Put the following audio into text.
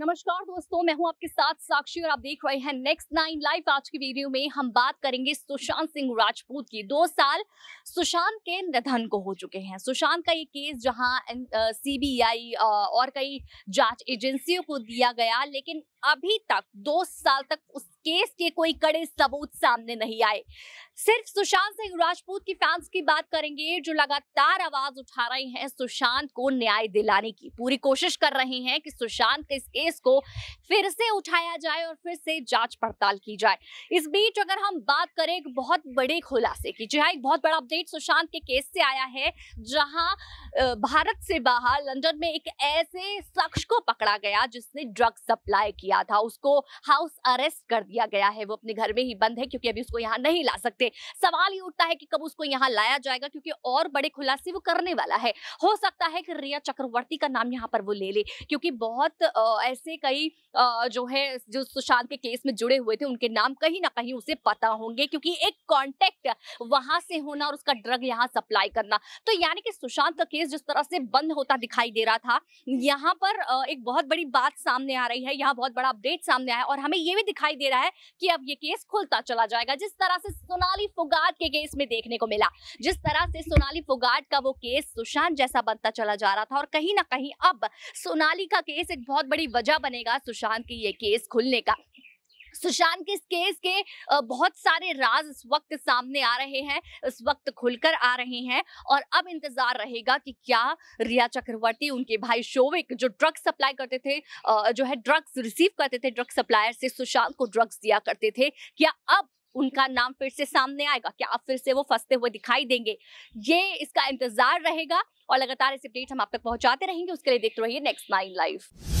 नमस्कार दोस्तों मैं हूं आपके साथ साक्षी और आप देख रहे हैं नेक्स्ट नाइन लाइव आज की वीडियो में हम बात करेंगे सुशांत सिंह राजपूत की दो साल सुशांत के निधन को हो चुके हैं सुशांत का ये केस जहां सीबीआई और कई जांच एजेंसियों को दिया गया लेकिन अभी तक दो साल तक उस केस के कोई कड़े सबूत सामने नहीं आए सिर्फ सुशांत सिंह राजपूत की फैंस की बात करेंगे जो लगातार आवाज उठा रहे हैं सुशांत को न्याय दिलाने की पूरी कोशिश कर रहे हैं कि सुशांत के इस केस को फिर से उठाया जाए और फिर से जांच पड़ताल की जाए इस बीच अगर हम बात करें एक बहुत बड़े खुलासे की जी हाँ एक बहुत बड़ा अपडेट सुशांत के केस से आया है जहां भारत से बाहर लंदन में एक ऐसे शख्स को पकड़ा गया जिसने ड्रग सप्लाई किया था उसको हाउस अरेस्ट कर दिया दिया गया है वो अपने घर में ही बंद है क्योंकि अभी उसको यहाँ नहीं ला सकते सवाल ये उठता है कि कब उसको यहाँ लाया जाएगा क्योंकि और बड़े खुलासे वो करने वाला है हो सकता है कि रिया चक्रवर्ती का नाम यहाँ पर वो ले ले क्योंकि बहुत ऐसे कई जो है जो सुशांत के केस में जुड़े हुए थे उनके नाम कहीं ना कहीं उसे पता होंगे क्योंकि एक कॉन्टेक्ट वहां से होना और उसका ड्रग यहाँ सप्लाई करना तो यानी कि सुशांत का केस जिस तरह से बंद होता दिखाई दे रहा था यहाँ पर एक बहुत बड़ी बात सामने आ रही है यहाँ बहुत बड़ा अपडेट सामने आया और हमें ये भी दिखाई दे रहा है है कि अब ये केस खुलता चला जाएगा जिस तरह से सोनाली फुगाट के केस में देखने को मिला जिस तरह से सोनाली फुगाट का वो केस सुशांत जैसा बनता चला जा रहा था और कहीं ना कहीं अब सोनाली का केस एक बहुत बड़ी वजह बनेगा सुशांत की ये केस खुलने का सुशांत के इस केस के बहुत सारे राज इस वक्त सामने आ रहे हैं इस वक्त खुलकर आ रहे हैं और अब इंतजार रहेगा कि क्या रिया चक्रवर्ती उनके भाई शोविक जो ड्रग्स सप्लाई करते थे जो है ड्रग्स रिसीव करते थे ड्रग्स सप्लायर से सुशांत को ड्रग्स दिया करते थे क्या अब उनका नाम फिर से सामने आएगा क्या आप फिर से वो फंसते हुए दिखाई देंगे ये इसका इंतजार रहेगा और लगातार इस अपडेट हम आप तक पहुंचाते रहेंगे उसके लिए देखते रहिए नेक्स्ट नाइन लाइफ